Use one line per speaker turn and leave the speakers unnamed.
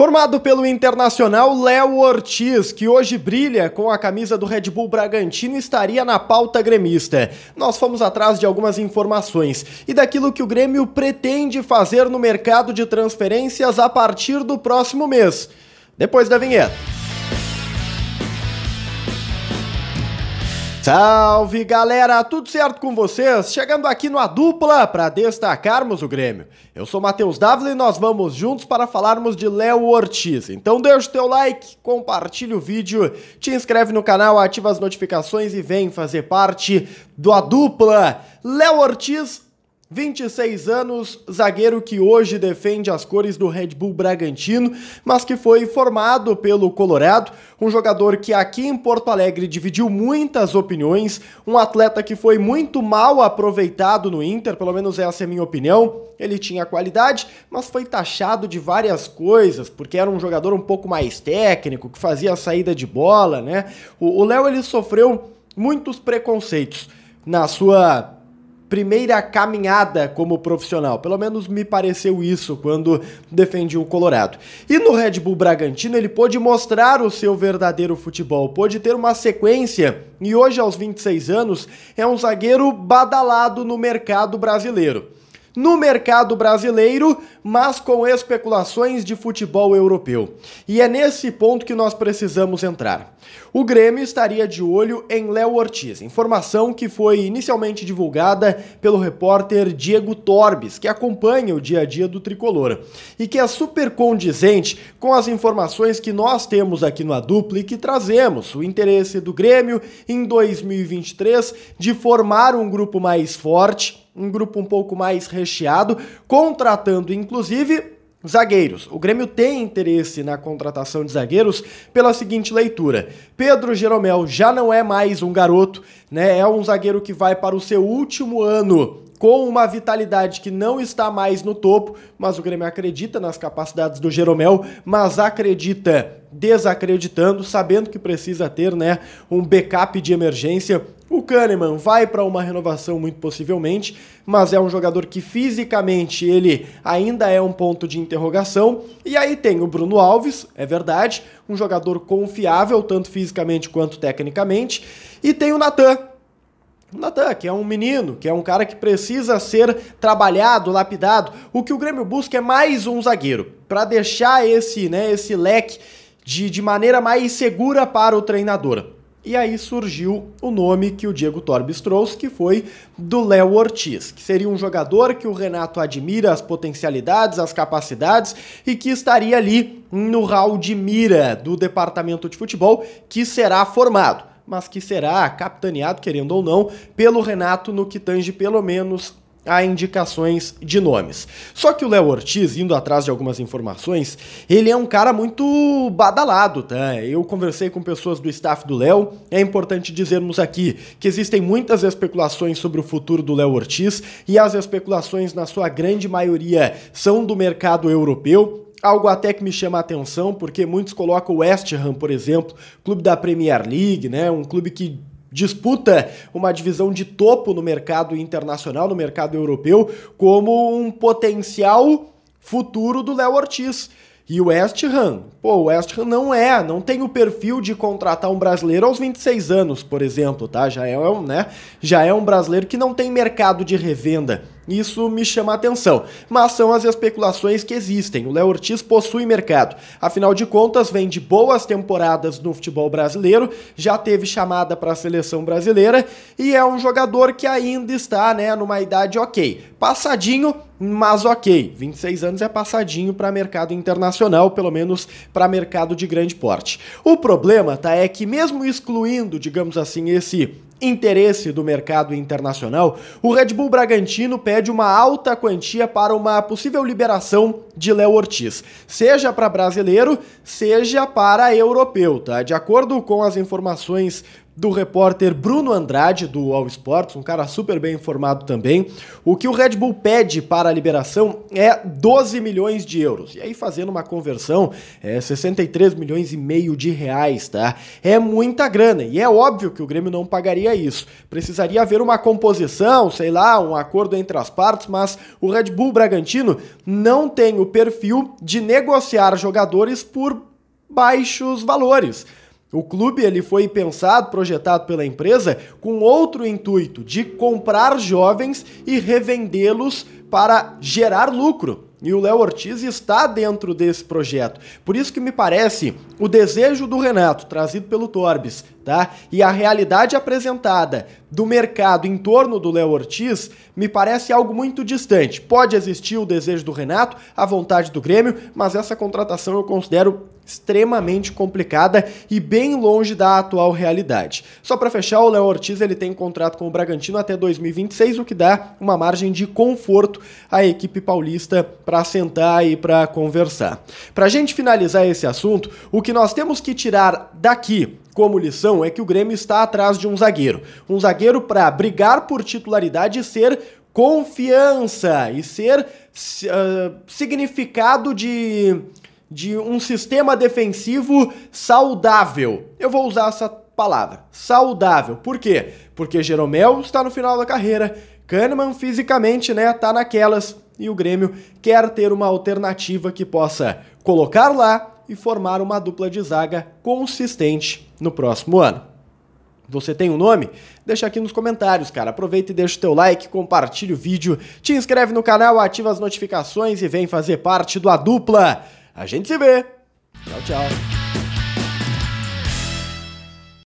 Formado pelo internacional Léo Ortiz, que hoje brilha com a camisa do Red Bull Bragantino, estaria na pauta gremista. Nós fomos atrás de algumas informações e daquilo que o Grêmio pretende fazer no mercado de transferências a partir do próximo mês. Depois da vinheta. Salve galera, tudo certo com vocês? Chegando aqui no A Dupla para destacarmos o Grêmio. Eu sou Matheus Dávila e nós vamos juntos para falarmos de Léo Ortiz. Então deixa o teu like, compartilha o vídeo, te inscreve no canal, ativa as notificações e vem fazer parte do A Dupla. Léo Ortiz 26 anos, zagueiro que hoje defende as cores do Red Bull Bragantino, mas que foi formado pelo Colorado, um jogador que aqui em Porto Alegre dividiu muitas opiniões, um atleta que foi muito mal aproveitado no Inter, pelo menos essa é a minha opinião. Ele tinha qualidade, mas foi taxado de várias coisas, porque era um jogador um pouco mais técnico, que fazia a saída de bola, né? O Léo ele sofreu muitos preconceitos na sua primeira caminhada como profissional. Pelo menos me pareceu isso quando defendi o Colorado. E no Red Bull Bragantino ele pôde mostrar o seu verdadeiro futebol, pôde ter uma sequência e hoje aos 26 anos é um zagueiro badalado no mercado brasileiro no mercado brasileiro, mas com especulações de futebol europeu. E é nesse ponto que nós precisamos entrar. O Grêmio estaria de olho em Léo Ortiz, informação que foi inicialmente divulgada pelo repórter Diego Torbes, que acompanha o dia a dia do tricolor, e que é super condizente com as informações que nós temos aqui no Adupla e que trazemos o interesse do Grêmio em 2023 de formar um grupo mais forte um grupo um pouco mais recheado, contratando inclusive Zagueiros. O Grêmio tem interesse na contratação de zagueiros pela seguinte leitura: Pedro Jeromel já não é mais um garoto né? É um zagueiro que vai para o seu último ano com uma vitalidade que não está mais no topo, mas o Grêmio acredita nas capacidades do Jeromel, mas acredita desacreditando, sabendo que precisa ter, né, um backup de emergência. O Kahneman vai para uma renovação muito possivelmente, mas é um jogador que fisicamente ele ainda é um ponto de interrogação. E aí tem o Bruno Alves, é verdade, um jogador confiável tanto fisicamente quanto tecnicamente, e tem o Natan, Natan, que é um menino, que é um cara que precisa ser trabalhado, lapidado. O que o Grêmio busca é mais um zagueiro, para deixar esse, né, esse leque de, de maneira mais segura para o treinador. E aí surgiu o nome que o Diego Torbes trouxe, que foi do Léo Ortiz, que seria um jogador que o Renato admira as potencialidades, as capacidades e que estaria ali no hall de mira do departamento de futebol que será formado mas que será capitaneado, querendo ou não, pelo Renato no que tange pelo menos a indicações de nomes. Só que o Léo Ortiz, indo atrás de algumas informações, ele é um cara muito badalado, tá? Eu conversei com pessoas do staff do Léo, é importante dizermos aqui que existem muitas especulações sobre o futuro do Léo Ortiz e as especulações, na sua grande maioria, são do mercado europeu algo até que me chama a atenção, porque muitos colocam o West Ham, por exemplo, clube da Premier League, né? Um clube que disputa uma divisão de topo no mercado internacional, no mercado europeu, como um potencial futuro do Léo Ortiz. E o West Ham? Pô, o West Ham não é, não tem o perfil de contratar um brasileiro aos 26 anos, por exemplo, tá? Já é um, né? Já é um brasileiro que não tem mercado de revenda. Isso me chama a atenção, mas são as especulações que existem. O Léo Ortiz possui mercado. Afinal de contas, vem de boas temporadas no futebol brasileiro, já teve chamada para a seleção brasileira e é um jogador que ainda está, né, numa idade OK. Passadinho, mas ok, 26 anos é passadinho para mercado internacional, pelo menos para mercado de grande porte. O problema tá é que mesmo excluindo, digamos assim, esse interesse do mercado internacional, o Red Bull Bragantino pede uma alta quantia para uma possível liberação de Léo Ortiz, seja para brasileiro, seja para europeu, tá? De acordo com as informações do repórter Bruno Andrade, do All Sports, um cara super bem informado também. O que o Red Bull pede para a liberação é 12 milhões de euros. E aí, fazendo uma conversão, é 63 milhões e meio de reais, tá? É muita grana e é óbvio que o Grêmio não pagaria isso. Precisaria haver uma composição, sei lá, um acordo entre as partes, mas o Red Bull Bragantino não tem o perfil de negociar jogadores por baixos valores. O clube ele foi pensado, projetado pela empresa com outro intuito, de comprar jovens e revendê-los para gerar lucro. E o Léo Ortiz está dentro desse projeto. Por isso que me parece o desejo do Renato, trazido pelo Torbes, tá? E a realidade apresentada do mercado em torno do Léo Ortiz me parece algo muito distante. Pode existir o desejo do Renato, a vontade do Grêmio, mas essa contratação eu considero extremamente complicada e bem longe da atual realidade. Só para fechar, o Léo Ortiz ele tem um contrato com o Bragantino até 2026, o que dá uma margem de conforto à equipe paulista para sentar e para conversar. Para a gente finalizar esse assunto, o que nós temos que tirar daqui como lição é que o Grêmio está atrás de um zagueiro. Um zagueiro para brigar por titularidade e ser confiança e ser uh, significado de de um sistema defensivo saudável. Eu vou usar essa palavra, saudável. Por quê? Porque Jeromel está no final da carreira, Kahneman fisicamente, né, tá naquelas e o Grêmio quer ter uma alternativa que possa colocar lá e formar uma dupla de zaga consistente no próximo ano. Você tem um nome? Deixa aqui nos comentários, cara. Aproveita e deixa o teu like, compartilha o vídeo, te inscreve no canal, ativa as notificações e vem fazer parte do A Dupla. A gente se vê. Tchau, tchau.